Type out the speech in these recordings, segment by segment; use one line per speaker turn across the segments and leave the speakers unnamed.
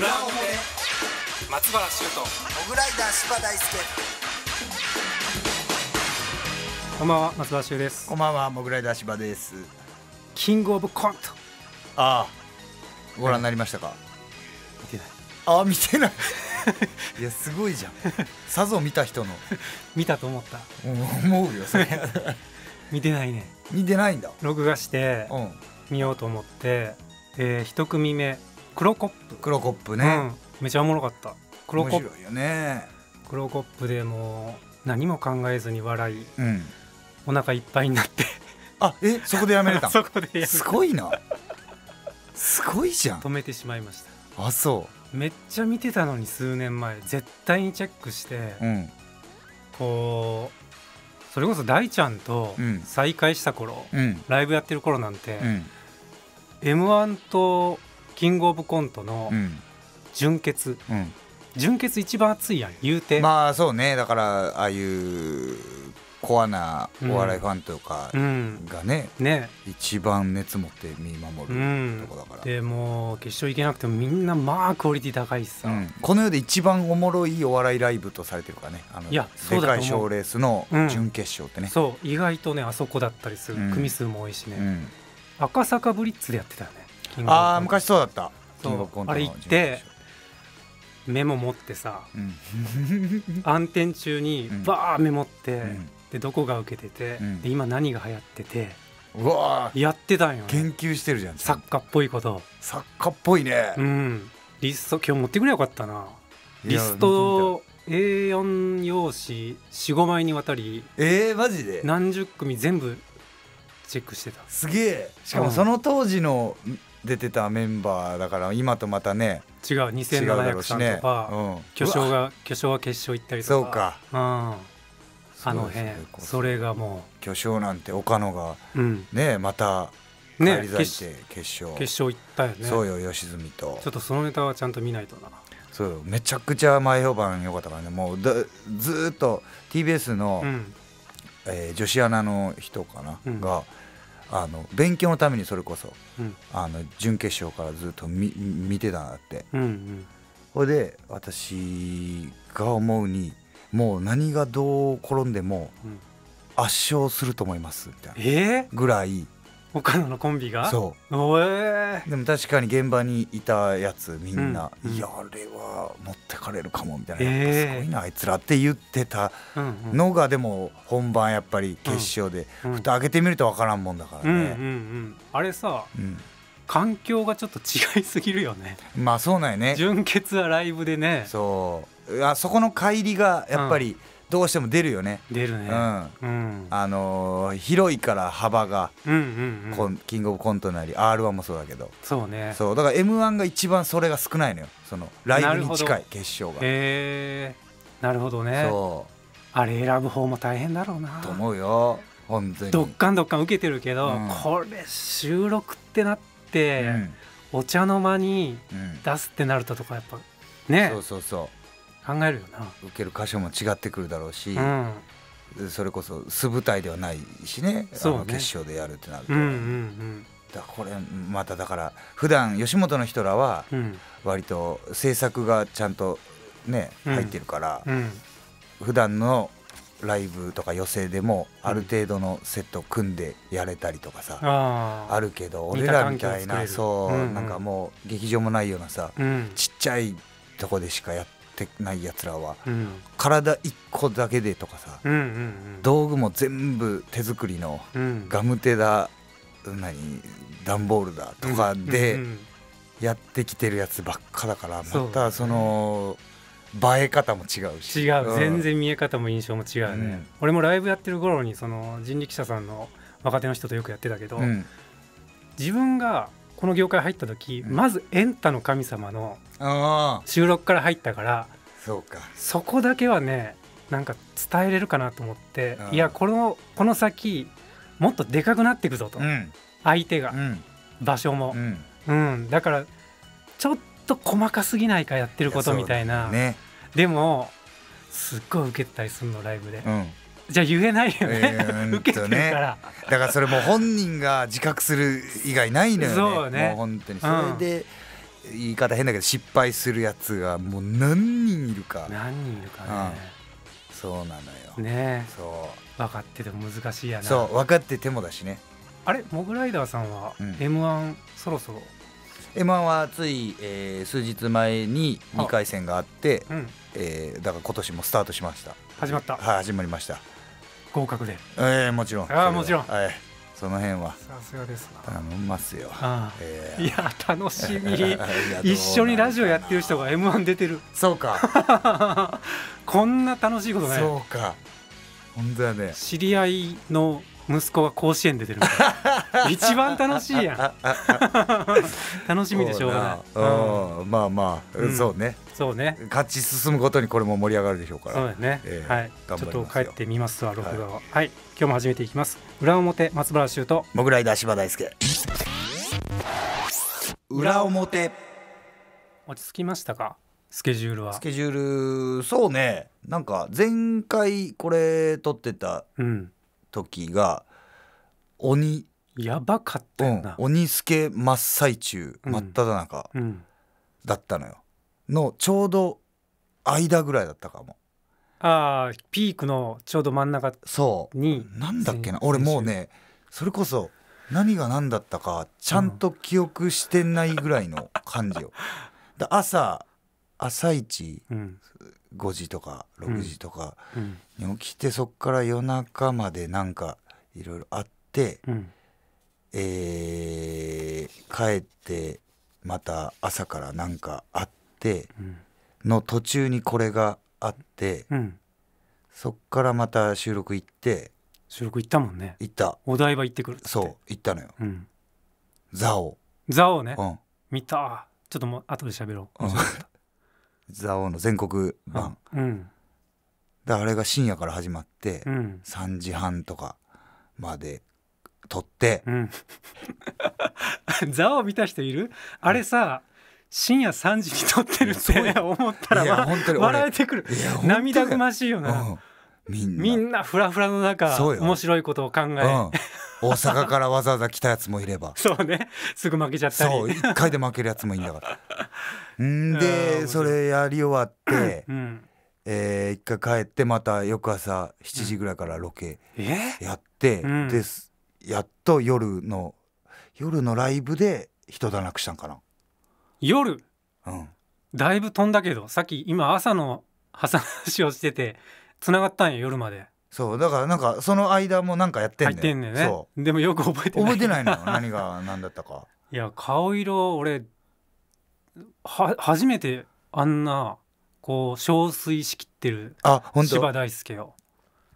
裏表松原修斗モグライダー柴大輔
こんばんは松原修です
こんばんはモグライダー柴ですキングオブコントああご覧になりましたか、はい、見てないああ見てないいやすごいじゃん
さぞ見た人の見たと思った思うよそれ見てないね見てないんだ録画して、見ようと思って、うん、えー、1組目黒コップ黒コップね、うん、めちゃおもろかった黒コップよね黒コップでもう何も考えずに笑い、うん、お腹いっぱいになってあえそこでやめれた そこですごいなすごいじゃん止めてしまいましたあそうめっちゃ見てたのに数年前絶対にチェックして、うん、こうそれこそ大ちゃんと再会した頃、うん、ライブやってる頃なんて、うん、m 1とキングオブコントの準決、うん、準決一番熱いやん言う
てまあそうねだからああいうコアなお笑いファンとかがねうん、ね一番熱持って見
守るとこだから、うん、でも決勝行けなくてもみんなまあクオリティ高いしさ、うん、この世で一番おもろいお笑いライブとされてるからねあのいやそうだ世界賞レースの
準決勝ってね、
そう意外とねあそこだったりする、組数も多いしね、赤坂ブリッツでやってたよねああ昔そうだったあれ行ってメモ持ってさ、うん、暗転中にバーメモって、うん、でどこが受けてて、うん、で今何が流行っててうわやってたんよ、研究してるじゃん作家っぽいこと作家っぽいねうんリスト今日持ってくれよかったな
リスト
A4 用紙45枚にわたりえー、マジで何十組全部チェックしてたすげえしかもそ
の当時の出てたメンバーだから今とまたね違う2700さんとか、巨匠
が巨匠は決勝行ったりとかそうか、うん、あの辺それがも
う巨匠なんて岡野が、ねまたね決勝決勝行ったよねそうよ良純と
ちょっとそのネタはちゃんと見ないとな
そうめちゃくちゃ前評判良かったからねもうだずっと TBS の、うえ女子アナの人かな、が「あの勉強のためにそれこそ、うん、あの準決勝からずっと見てたんだって、うんうん、で私が思うにもう何がどう転んでも圧勝すると思いますみたいなぐらい、えー
岡野のコンビがそ
うえー、でも確かに現場にいたやつみんな、うん、いやあれは持ってかれるかもみたいな、えー、すごいなあいつらって言ってたのが、うんでも本番やっぱり決勝で、うん、蓋開けてみると分からんもんだからね、うんうんう
ん、あれさ、うん環境がちょっと違いすぎるよね
まあそうなんやね純潔はライブでねそうあそこの帰りがやっぱり、うん、どうしても出るよね出るね、うん、あのー、広いから幅が、う
んうんう
ん、キングオブコントなり r 1もそうだけどそうねそうだから m 1が一番それが少ないのよその
ライブに近い決勝がへえなるほどねそうあれ選ぶ方も大変だろうなと思うよ本当にどっかんどっかん受けてるけど、うん、これ収録ってなって、うん、お茶の間に出すってなるととかやっぱねそうそうそう考えるよな受け
る箇所も違ってくるだろうし、うん、それこそ素舞台ではない
しねそう、ね、決
勝でやるってなると。
うんうんうん
だこれまただから普段吉本の人らは割と制作がちゃんとね、うん、入ってるから、うん、普段のライブとか寄席でもある程度のセット組んでやれたりとかさ、うん、あるけど俺らみたいなそう、うんうん、なんかもう劇場もないようなさ、ちっちゃいとこでしかやっててないやつらは、うん、体1個だけでとかさ、うんうんうん、道具も全部手作りの、うん、ガム手だ何段ボールだとかでやってきてるやつばっかだから、またその。映え方も違うし違う、全然見え
方も印象も違うね、うん、俺もライブやってる頃にその人力車さんの若手の人とよくやってたけど、自分がこの業界入った時、うん、まずエンタの神様の収録から入ったからそうかそこだけはねなんか伝えれるかなと思っていやこのこの先もっとでかくなっていくぞと、うん、相手が、うん、場所も、うん、うん、だからちょっと細かすぎないかやってることみたいな、ね、でもすっごい受けたりするのライブで。じゃあ言えないよね、えー、受けてるから
だからそれも本人が自覚する以外ないのよねそうねもう本当にそれで、言い方変だけど失敗するやつがもう何人いるか何人いるかね、うん、そうなのよ
ねそう分かってても難し
いやなそう分かっててもだしね
あれモグライダーさんは m 1、うん、そろそろ m 1は
つい、えー、数日前に2回戦があって、うん、えー、だから今年もスタートしました始まったはい始まりました合格でええー、もちろんああもちろんはいその辺はさすがです頼みますよ、
えー、いや楽しみ 一緒にラジオやってる人が m 1出てるそうか こんな楽しいことないそうか本当だね知り合いの息子が甲子園出てる 一番楽しいやん 楽しみでしょうがない、うん、まあ
まあ、うん、そうねそうね勝ち進むことにこれも盛り上がるでしょうからそうだね、えー、はいちょっと帰ってみますわ録画を、
はい、はい、今日も始めていきます裏表松原修とモグライダー柴大輔裏表落ち着きましたか
スケジュールはスケ
ジュールそうね
なんか前回これ撮ってた、うん時が鬼やばかったよな、うん、鬼助真っ最中、真っ只中だったのよ、のちょうど間ぐらいだったかもああピークのちょうど真ん中にそうなんだっけな俺もうねそれこそ何が何だったかちゃんと記憶してないぐらいの感じよ、だ 朝朝一、うん、5時とか6時とかに起きて、そこから夜中までなんかいろいろあって、うん、えー、帰ってまた朝からなんかあって、の途中にこれがあって、うん、そっからまた収録行って収録行ったもんね行ったお台場行ってくるそう行ったのよ、うん、ザオザオね、うん、
見たちょっともう後で喋ろう、
うん蔵王の全国版、うん、だあれが深夜から始まって、うん、3時半とかまで撮って、うん、
蔵 王見た人いるあれさ、深夜3時に撮ってるって思ったら笑えてくる涙ぐましいよな、みんみんなフラフラの中面白いことを考え、うん、大
阪からわざわざ来たやつもいれば
そうねすぐ負けちゃったりそう1
回で負けるやつもいいんだから でそれやり終わって、うえ一回帰ってまた翌朝7時ぐらいからロケやって、でやっと夜の夜のライブで人だなくしたんかな
夜、うん、だいぶ飛んだけどさっき今朝の話をしててつながったんや夜までそうだからなんかその間
もなんかやって
んねんてんねねでもよく覚えてない覚えてないの何
が何だったか
いや顔色俺は初めてあんなこう憔悴しきってる柴大輔を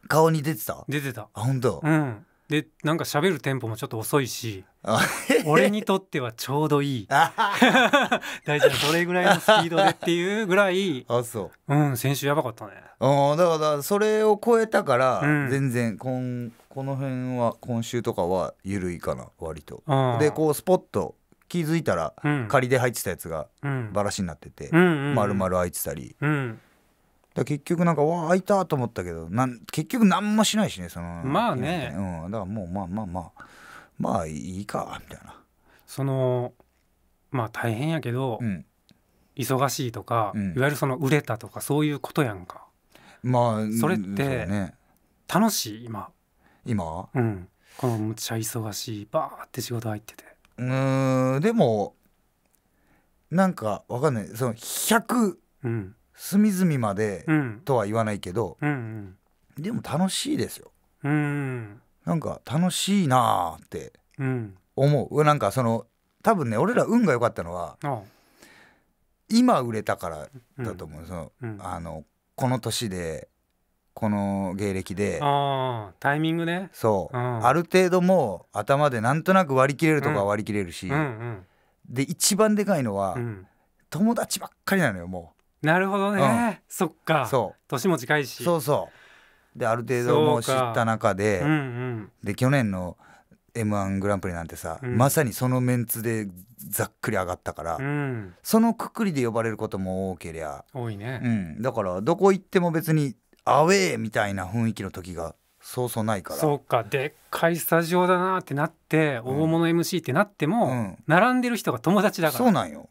顔に出てた出てたあ本当うんでなんか喋るテンポもちょっと遅いし俺にとってはちょうどいい 大事なそれぐらいのスピードでっていうぐらいあそううん先週やばかったね
あだからそれを超えたから、うん、全然こんこの辺は今週とかは緩いかな割と、でこうスポッと気づいたら、仮で入ってたやつがバラシになってて、丸々開いてたり、だ結局なんかわあ開いたと思ったけどなん結局何もしないしねそのまあね、うん、だからもうまあまあまあまあいいかみたいな
そのまあ大変やけど、うん、忙しいとか、うん、いわゆるその売れたとかそういうことやんかまあそれって、ね、楽しい今今うんこのむっちゃ忙しいバーって仕事入っててうんでも
なんかわかんないその100、うん、隅々までとは言わないけど、うんうん、でも楽しいですよ。うんなんか楽しいなーって思う、うん、なんかその多分ね俺ら運が良かったのは今売れたからだと思う、うん、その、うん、あのこの年でこの芸歴で
タイミングね
そう、うん、ある程度も頭でなんとなく割り切れるとか割り切れるし、うんうんうん、で一番でかいのは、うん、友達ばっかりなのよも
うなるほどね、うん、そっかそう年も近いしそうそうである程度もう知った
中で、うんうん、で去年の m 1グランプリなんてさ、うん、まさにそのメンツでざっくり上がったから、うん、そのくくりで呼ばれることも多けりゃ
多いね、うん、
だからどこ行っても別にアウェーみたいな雰囲気の時がそうそうないからそうかでっかいスタジオだ
なってなって、うん、大物 MC ってなっても、うん、並んでる人が友達だからそうなんよ、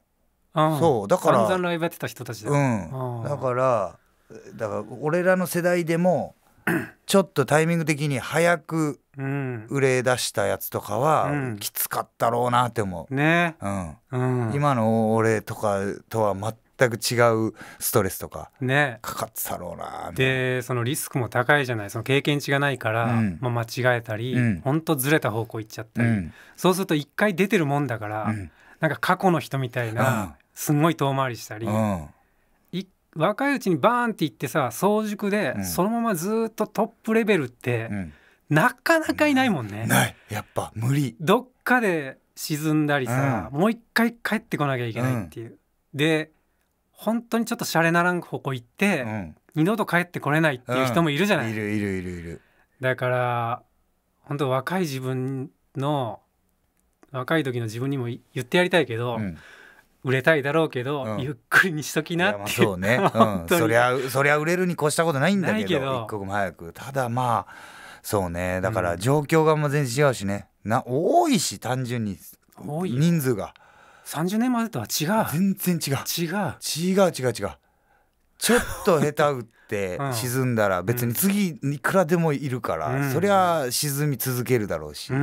うん、そうだから散々ライブやってた人たちだ,、うん、
だからだから俺らの世代でも ちょっとタイミング的に早く売れ出したやつとかはきつかったろうなって思う、ね、うん、うん。今の俺とかとは全く違うストレスとかねかかってた
ろうなでそのリスクも高いじゃないその経験値がないから、うん、まあ、間違えたり、うん、ほんとずれた方向行っちゃったり、うん、そうすると一回出てるもんだから、うん、なんか過去の人みたいな、すごい遠回りしたり。若いうちにバーンっていってさ早熟で、そのままずっとトップレベルって、なかなかいないもんね。ないやっぱ無理。どっかで沈んだりさ、もう一回帰ってこなきゃいけないっていう。で本当にちょっとシャレならん方向行って、うん、二度と帰ってこれないっていう人もいるじゃない、
うん、いるいるいるいる
だから本当若い自分の若い時の自分にも言ってやりたいけど、うん、売れたいだろうけど、ゆっくりにしときなってそうね、そりゃそりゃ売れるに越したことないんだけど一
刻も早くただまあそうねだから状況がもう全然違うしねな多いし単純に人数が30年前とは違う全然違う違う違う違う違うちょっと下手打って 沈んだら別に次いくらでもいるから、そりゃ沈み続けるだろうし、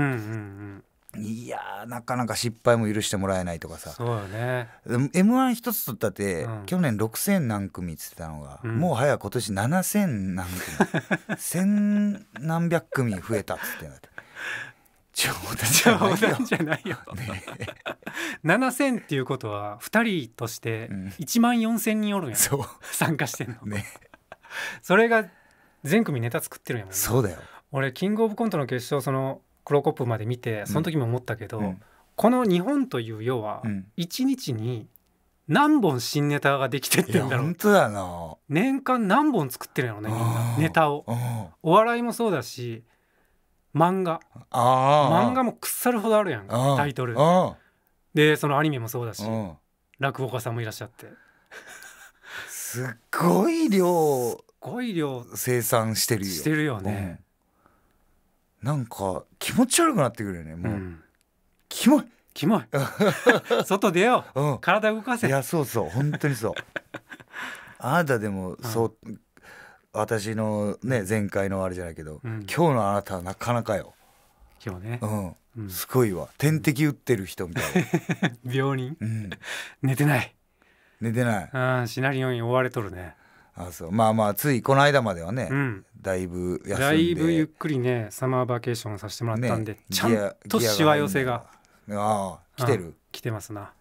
いやなかなか失敗も許してもらえないとかさそ
うよね
m 1一つ取ったって、去年6,000何組っつってたのが、もうはや今年7,000何組1,000 何百組増えたっつってんって
冗談じゃないよ。7,000っていうことは2人として1万4,000人おるんや、うん、参加してんの。ね、それが全組ネタ作ってるんやもん、ね、そうだよ俺キングオブコントの決勝そのクロコップまで見てその時も思ったけど、うん、この日本という要は1日に何本新ネタができてってんだろう本当だな年間何本作ってるんやろねみんなネタをお笑いもそうだし漫画漫画も腐るほどあるやんタイトルでそのアニメもそうだし落語家さんもいらっしゃってすっごい量すごい
量生産してるよしてるよね、うん、なんか気持ち悪くなってくるよねもう、うん、キモいキモい 外出よう、うん、体動かせいやそうそう本当にそうあなたでもそう、うん私のね前回のあれじゃないけど、うん、今日のあなたはなかなかよ今日ねうんうん、すごいわ点滴打ってる人みたいな
病人、うん、寝てない寝てないあシナリオに追われとるね
あそうまあまあついこの間
まではね、うん、だいぶ休んでだいぶゆっくりねサマーバケーションさせてもらったんで、ね、ちゃんとしわ寄せがああ来てる来てますな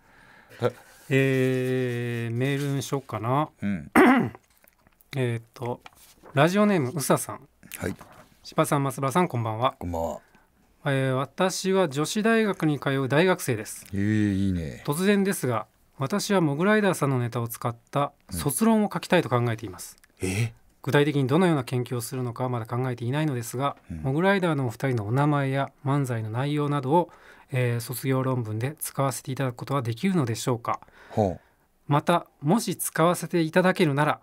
えー、メールにしよっかな、うん、えっとラジオネームうささんはい柴さん増原さんこんばんはこんばんはえー、私は女子大学に通う大学生です
えー、いいね
突然ですが私はモグライダーさんのネタを使った卒論を書きたいと考えています、うん、え具体的にどのような研究をするのかはまだ考えていないのですが、うん、モグライダーのお二人のお名前や漫才の内容などを、えー、卒業論文で使わせていただくことはできるのでしょうかほう。またもし使わせていただけるなら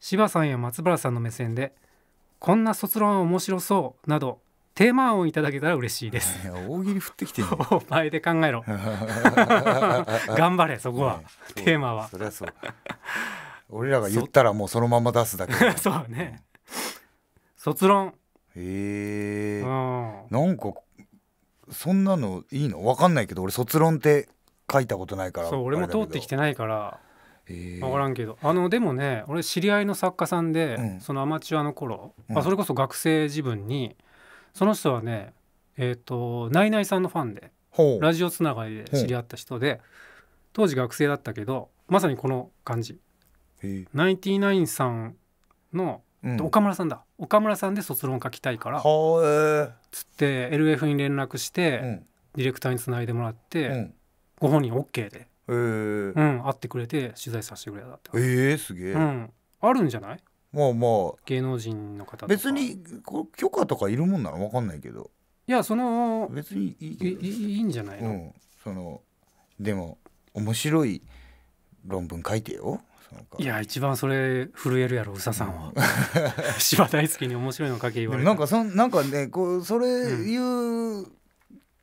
柴さんや松原さんの目線でこんな卒論面白そうなどテーマ案をいただけたら嬉しいです。大喜利降ってきてお前で考えろ。頑張れそこは、ね、テーマは。そりゃそう。
俺らが言ったらもうそのまま出すだけ。そうね。卒論。へえー、うん。なんかそんなのいいのわかんないけど俺卒論って書いたことないから。そう俺も通
ってきてないから。分からんけどあのでもね俺知り合いの作家さんで、うん、そのアマチュアの頃、うん、あそれこそ学生時分にその人はねえっ、ー、とナイナイさんのファンでラジオつながりで知り合った人で当時学生だったけどまさにこの感じナインティナインさんの、うん、岡村さんだ岡村さんで卒論書きたいからつって LF に連絡して、ディレクターにつないでもらって、ご本人 OK でえうん、会ってくれて取材させてくれたってええー、すげえ、うん、あるんじゃな
いまあまあ
芸能人の方別に
許可とかいるもんなら分かんないけ
どいやその別にいいいいんじゃないの、う
ん、そのでも面白い
論文書いてよいや一番それ震えるやろ宇佐さんは、うん、柴 大輔に面白いの書け言われなん
かそなんかねこうそれいう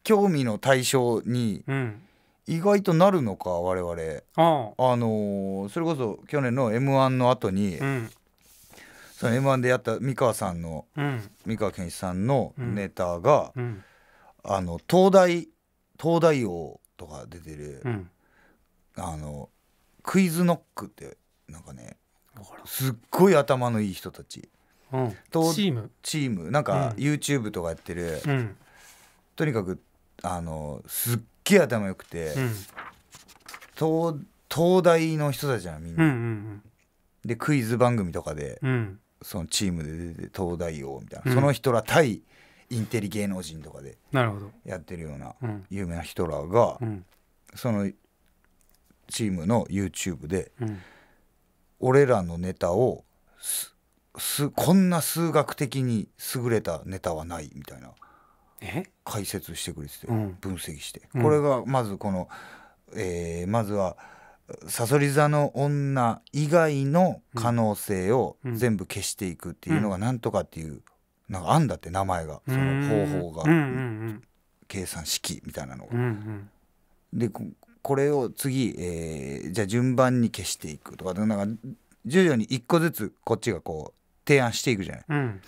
興味の対象に、うん、意外となるのか我々あのそれこそ去年の m 1の後に、うん、その m 1でやった三河さんの、うん、三河健一さんのネタが、うん、あの東大東大王とか出てる、あのクイズノックってなんかねすっごい頭のいい人たち、ん、チームチームなんか YouTube とかやってる、とにかくあのすっげえ頭良くて、東東大の人たちはみんな、うんうんうん、でクイズ番組とかで、うん、そのチームで出て東大王みたいな、うん、その人ら対インテリ芸能人とかでやってるような有名な人らが、うん、そのチームの YouTube で、俺らのネタをすこんな数学的に優れたネタはないみたいな。解説してくれてて、うん、分析して、うん、これがまずこの、えー、まずは「さそり座の女」以外の可能性を全部消していくっていうのがなんとかっていう、なんかあんだって名前がその方法が、計算式みたいなのが。うんうんでこれを次、えー、じゃあ順番に消していくとかなんか徐々に一個ずつこっちがこう提案していくじゃない。うん、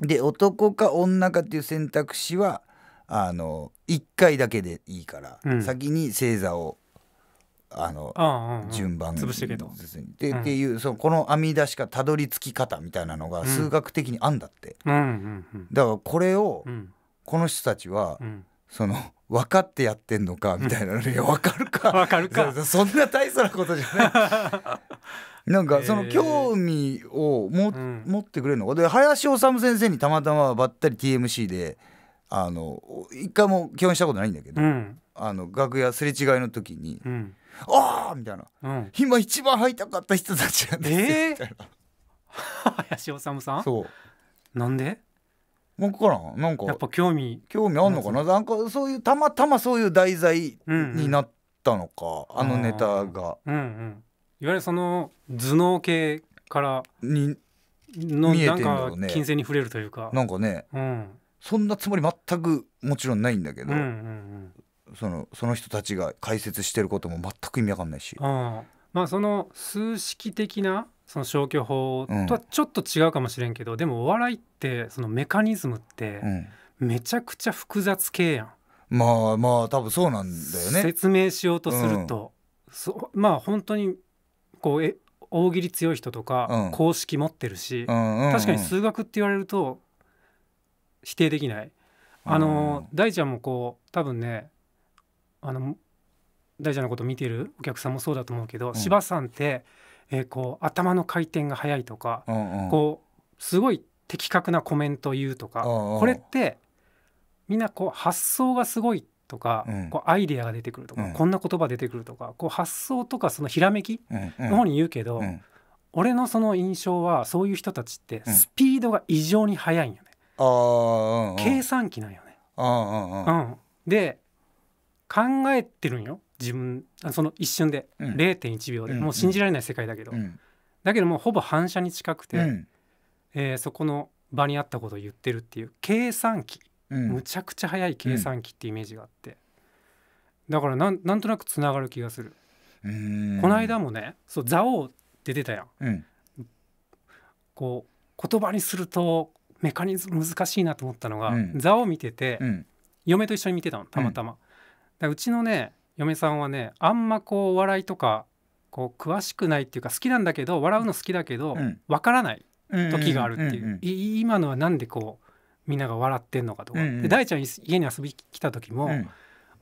で男か女かっていう選択肢はあの1回だけでいいから、うん、先に星座をあの、順番潰してけと。で、っていうそのこの編み出しかたどり着き方みたいなのが数学的にあんだって、だからこれを、この人たちは、その。分かってやってんのかみたいなの、ね、分かるか 分かるか そんな大層なことじゃない なんかその興味をも、うん、持ってくれるのかで林修先生にたまたまばったり TMC であの一回も共演したことないんだけど、うん、あの楽屋すれ違いの時に「うん、ああ!」みたいな、今一番会いたかった人たちなんですよ」えー、林修さ
んそうなんで
分からんなんかやっぱ興味興味あんのかななんかそういうたまたまそういう題材になったのか、
うんうん、あのネタが、うんうん、いわゆるその頭脳系からの何なんか金銭に触れるというかなんかね
うんそんなつもり全くもちろんないんだけうんど、うんうんそのその人たちが解説してることも全く意味わかんないし
うん、まあその数式的なその消去法とはちょっと違うかもしれんけど、でもお笑いってそのメカニズムってめちゃくちゃ複雑系やん、
まあまあ多分そうなんだよね。説明しようとすると、
そまあ本当に構え大喜利強い人とか、うん公式持ってるし、うんうんうん確かに数学って言われると否定できない。あの大ちゃんもこう多分ねあの大ちゃんのこと見てるお客さんもそうだと思うけど、柴さんって、えーこう頭の回転が速いとか、うんうんこうすごい的確なコメントを言うとか、うんうんこれってみんなこう発想がすごいっとか、こうアイデアが出てくるとか、こんな言葉出てくるとかこう発想とかそのひらめきの方に言うけど、俺のその印象はそういう人たちってスピードが異常に速いんよね、計算機なんよね。うんで考えてるんよ自分その一瞬で、うん、0.1秒で、もう信じられない世界だけど、だけどもうほぼ反射に近くて、うえそこの場にあったことを言ってるっていう計算機むちゃくちゃ早い計算機ってイメージがあって、うん、だからなんなんとなくつながる気がする
この
間もねそう「座王」出てたやん、うん、こう言葉にするとメカニズム難しいなと思ったのが「座、うん、を見てて、嫁と一緒に見てたのたまたま、うん、うちのね嫁さんはねあんまこうお笑いとかこう詳しくないっていうか好きなんだけど笑うの好きだけどわ、分からない時があるっていう、今のはんでこうみんなが笑ってんのかとか、うんうん、で大ちゃん家に遊び来た時も、うん、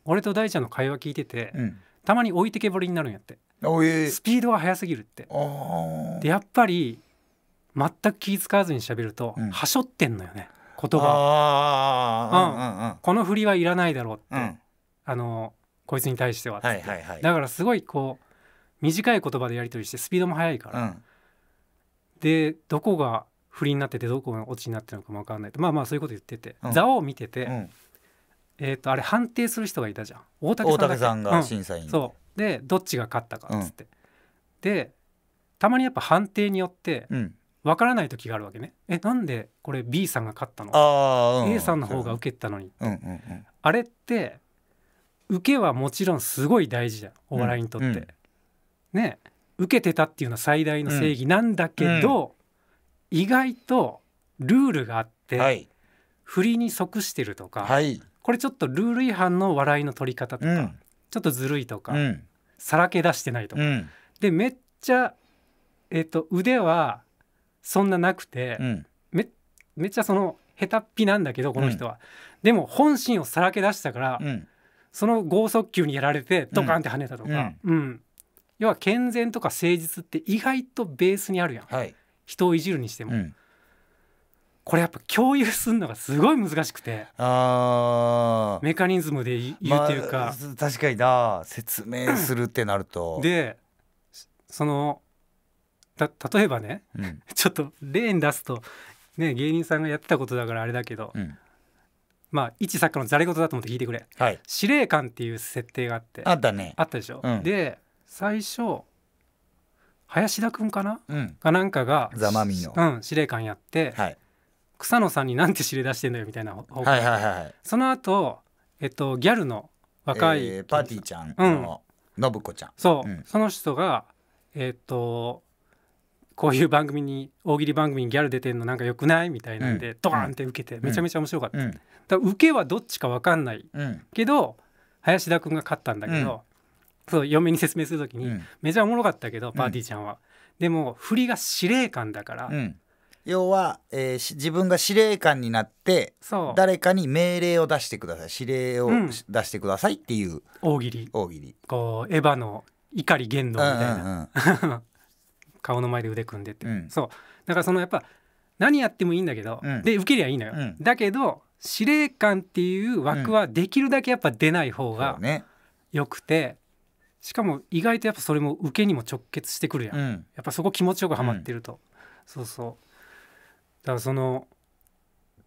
俺と大ちゃんの会話聞いてて、うん、たまに置いてけぼりになるんやって、スピードが速すぎるってでやっぱり全く気使わずに喋ると、うん、はしょってんのよね言
葉、
うん、この振りはいらないだろうって、あのこいつに対してはって、はいはいはい、だからすごいこう短い言葉でやり取りしてスピードも速いから、でどこが不倫になっててどこがオチになってるのかも分かんないとまあまあそういうこと言ってて、座を見てて、うん、えっとあれ判定する人がいたじゃん大竹さんが審査員、うん、そうでどっちが勝ったかっつって、でたまにやっぱ判定によって分からない時があるわけね、えなんでこれ B さんが勝ったのあ、うん、A さんの方が受けたのに、あれって受けはもちろんすごい大事じゃんお笑いにとって、うん、ね受けてたっていうのは最大の正義なんだけど、意外とルールがあって、はい、振りに即してるとか、はい、これちょっとルール違反の笑いの取り方とか、うん、ちょっとずるいとか、うん、さらけ出してないとか、うん、でめっちゃ、えーと、腕はそんななくて、めめっちゃその下手っぴなんだけどこの人は、でも本心をさらけ出したから、その剛速球にやられてドカンって跳ねたとか、要は健全とか誠実って意外とベースにあるやん。はい人をいじるにしても、うん、これやっぱ共有するのがすごい難しくてあ
メカニズムで言うというか、まあ、確かにな説明するってなると。
でそのた例えばね、うん、ちょっと例に出すと、ね、芸人さんがやってたことだからあれだけど、うん、まあ一作家のざれ言だと思って聞いてくれ、はい、司令官っていう設定があってあったねあったでしょ、うん、で最初林田君かな、うん、がなんかがザマミの、うん、司令官やって、はい、草野さんになんて指令出してんだよみたいな方向、はいはいはい、その後、えっとギャルの若い、えー、パー
ティーちゃんの、うん、信子ちゃんそう、うん、
その人がえっとこういう番組に大喜利番組にギャル出てんのなんかよくないみたいなんで、うん、ドカンって受けてめちゃめちゃ面白かった、うん、だ受けはどっちか分かんない、うん、けど林田君が勝ったんだけど、そう嫁に説明するときに、うん、めちゃおもろかったけどパーティーちゃんは、うん、でも振りが司令官だから、うん、
要は、えー、自分が司令官になって誰かに命令を出してください指令を出してくださいっていう、大喜利大喜利
こうエヴァの怒り言動みたいな、うんうんうん、顔の前で腕組んでって、そうだからそのやっぱ何やってもいいんだけど、で受けりゃいいのよ、だけど司令官っていう枠はできるだけやっぱ出ない方がよくて、しかも意外とやっぱそれも受けにも直結してくるやん、うん、やっぱそこ気持ちよくはまってると、うん、そうそうだからその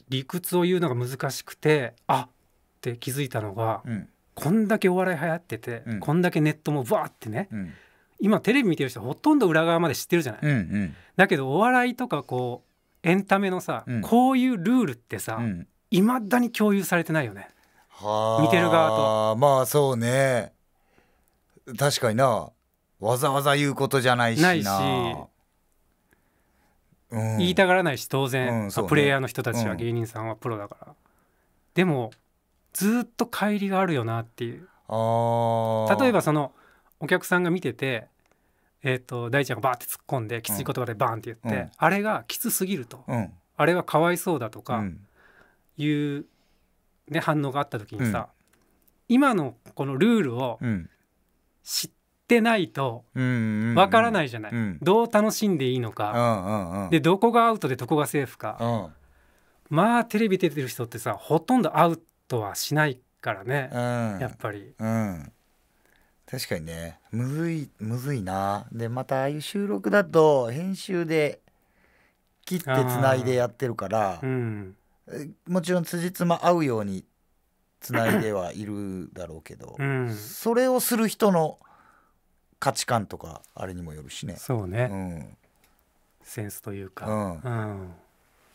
理屈を言うのが難しくてあって気づいたのが、うん、こんだけお笑い流行ってて、こんだけネットもバってね、今テレビ見てる人ほとんど裏側まで知ってるじゃない、うんうん、だけどお笑いとかこうエンタメのさ、こういうルールってさいま、だに共有されてないよね
見てる側
とまあそうね確かにな
わざわざ言うことじゃないしなないし、うん、
言いたがらないし当然、うんね、プレイヤーの人たちは、芸人さんはプロだからでもずっと帰りがあるよなっていう例えばそのお客さんが見てて、えーと、大ちゃんがバーって突っ込んできつい言葉でバーンって言って、あれがきつすぎると、あれはかわいそうだとかいう、ね、反応があった時にさ、今のこのルールを、うん知ってないと
わからないじゃない、うんうんうん、
どう楽しんでいいの
か、うんうんうん、で
どこがアウトでどこがセーフか、うん、まあテレビ出てる人ってさほとんどアウトはしないからね、うん、やっぱり。
うん確かにねむずいむずいなでまたああいう収録だと編集で切ってつないでやってるから、うん、もちろん辻褄合うようにつないではいるだろうけど、うん、それをする人の価値観とかあれにもよるしねそうね、うん、センスというか、うん、うん、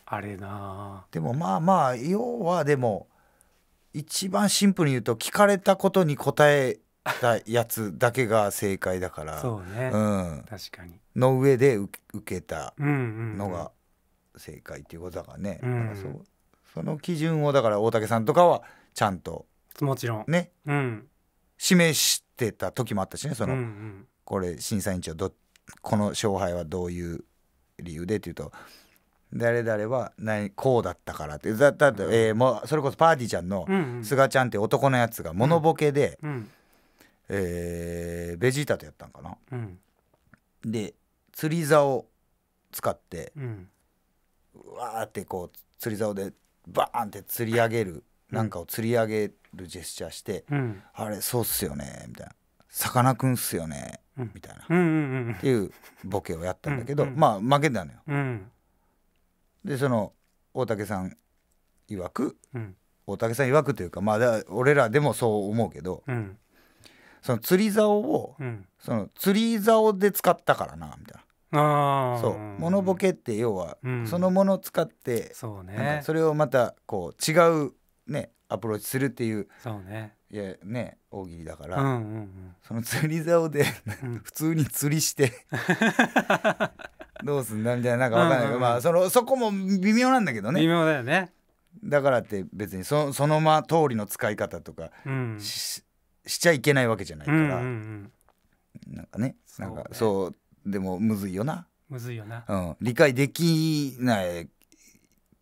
あれなでもまあまあ要はでも一番シンプルに言うと聞かれたことに答えたやつだけが正解だからそうね、うん、確かにの上で受けたのが正解っていうことだからね、うんうんうん、その基準をだから大竹さんとかはちゃんともちろんね、うん、示してた時もあったしねその、うんうん、これ審査員長どこの勝敗はどういう理由でっていうと誰々は何こうだったからってだだっえー、もうそれこそパーティーちゃんのすがちゃんって男のやつがモノボケで、うんうん、えー、ベジータとやったんかな。うん、で釣り竿使って、うん、わーってこう釣り竿でバーンって釣り上げるなんかを釣り上げるジェスチャーして「うん、あれそうっすよね」みたいな「さかなクンっすよね」みたいな、うん、っていうボケをやったんだけど、うんうん、まあ負けたのよ。うん、でその大竹さん曰く、大竹さん曰くというかまあ俺らでもそう思うけど、その釣り竿を、その釣り竿で使ったからなみたいな。あそうモノボケって要は、そのものを使って、そうね、それをまたこう違うねアプローチするっていうそうねいやね大喜利だから、うんうんうん、その釣り竿で普通に釣りして どうすんだみたいななんか分かんないけど、うんうん、まあそのそこも微妙なんだけどね微妙だよねだからって別にそそのま通りの使い方とかしうん、ししちゃいけないわけじゃないから、うんうんうん、なんかねなんかそう、でもむずいよなむずいよな、うん、理解できない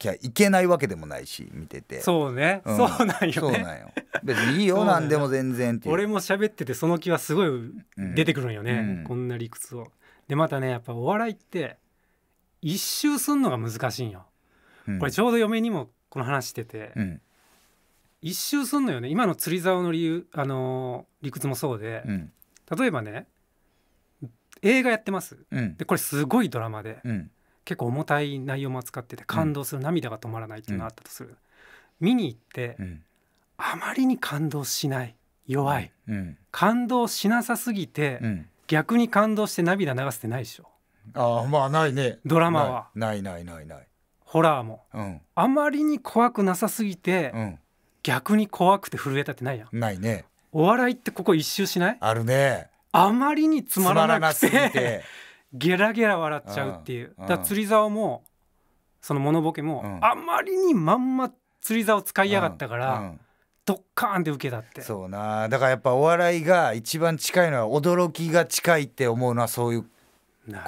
きゃいけないわけでもないし見ててそうね、うん、そうなんよ、ね、なんよ別にいいよ、ね、何でも全然って俺
も喋っててその気はすごい出てくるんよね、うん、こんな理屈をでまたねやっぱお笑いって一周すんのが難しいんよ、うん、これちょうど嫁にもこの話してて、うん、一周すんのよね今の釣り竿の理由あのー、理屈もそうで、例えばね映画やってます、でこれすごいドラマで、結構重たい内容も扱ってて感動する、涙が止まらないっていうのがあったとする、見に行って、あまりに感動しない弱い、感動しなさすぎて、逆に感動して涙流すってないでしょあまあないねドラマはな
いないないない
ホラーも、うん、あまりに怖くなさすぎて、うん、逆に怖くて震えたってないやんないねお笑いってここ一周しないあるねあまりにつまらなくて ゲラゲラ笑っちゃうっていう、だ釣り竿もその物ボケも、うん、あまりにまんま釣り竿使いやがったから、うんうん、ドッカーンって受けたってそうなだからやっぱお笑いが一番近いのは驚きが近
いって思うのはそういう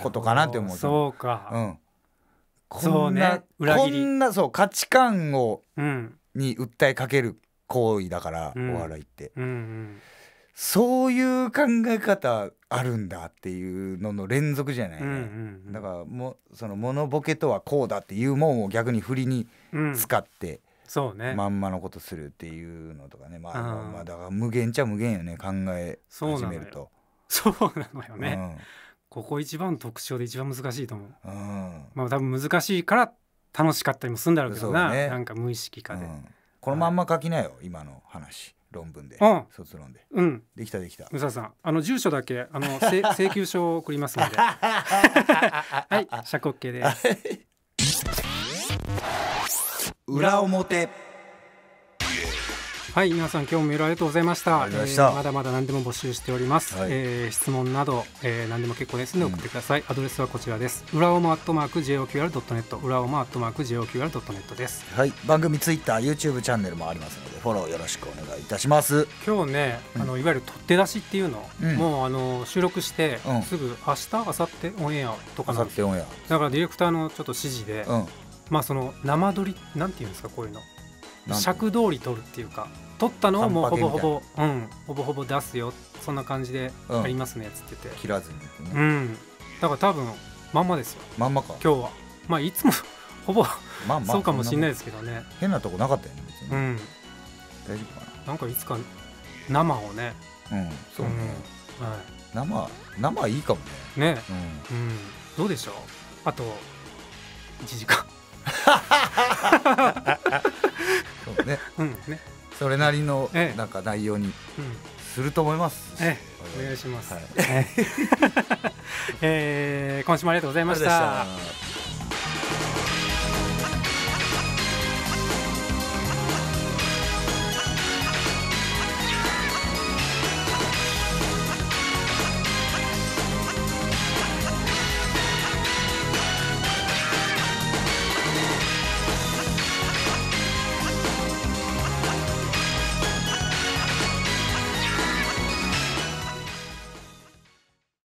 ことかなって思うそうか、うん、こんな、ね、裏切りこんなそう価値観を、に訴えかける行為だから、お笑いって。うんうんそういう考え方あるんだっていうのの連続じゃない、ねうんうんうん、だからもそのモノボケとはこうだっていうもんを逆に振りに使って、うん、そうね、まんまのことするっていうのとかね、まあ、あまあだから無限ちゃ無限よね考え始めると
そうなのよね、うん、ここ一番特徴で一番難しいと思う、うん、まあ多分難しいから楽しかったりもするんだろうけどな、ね、なん
か無意識かで、
このまんま書きなよ、はい、今の
話論文で、うん、卒論で、うん、できたできた宇佐さん
あの住所だけあの 請求書を送りますので はい社国系です裏表はい皆さん今日もメールありがとうございましたまえー、まだまだ何でも募集しております、はい、えー、質問など、えー、何でも結構ですので送ってください、うん、アドレスはこちらです裏オマアットマーク JOQR.net 裏オマアットマーク JOQR.net ですはい番組ツイッター YouTube チャンネルもありますのでフォローよろしくお願いいたします今日ね、うん、あのいわゆる取って出しっていうの、うん、もうあの収録して、すぐ明日明後日オンエアとかなんです明だからディレクターのちょっと指示で、まあその生撮りなんていうんですかこういうの尺通り撮るっていうか取ったのをもうほぼほぼ、うん、ほぼほぼ出すよそんな感じでありますねっつってて、切らずに、ね、うんだから多分まんまですよまんまか今日はまあいつもほぼまあ、まあ、そうかもしれないですけどね変なとこなかったよね別に、うん、大丈夫かななんかいつか生をねうんそうね、うん、はい、
生生いいかも
ねね、うん、うん、どうでしょうあと1時間 そうね,、うん、ねそれなりのなんか内容にすると思います。ええ、お願いします。はい、えー、今週もありがとうございました。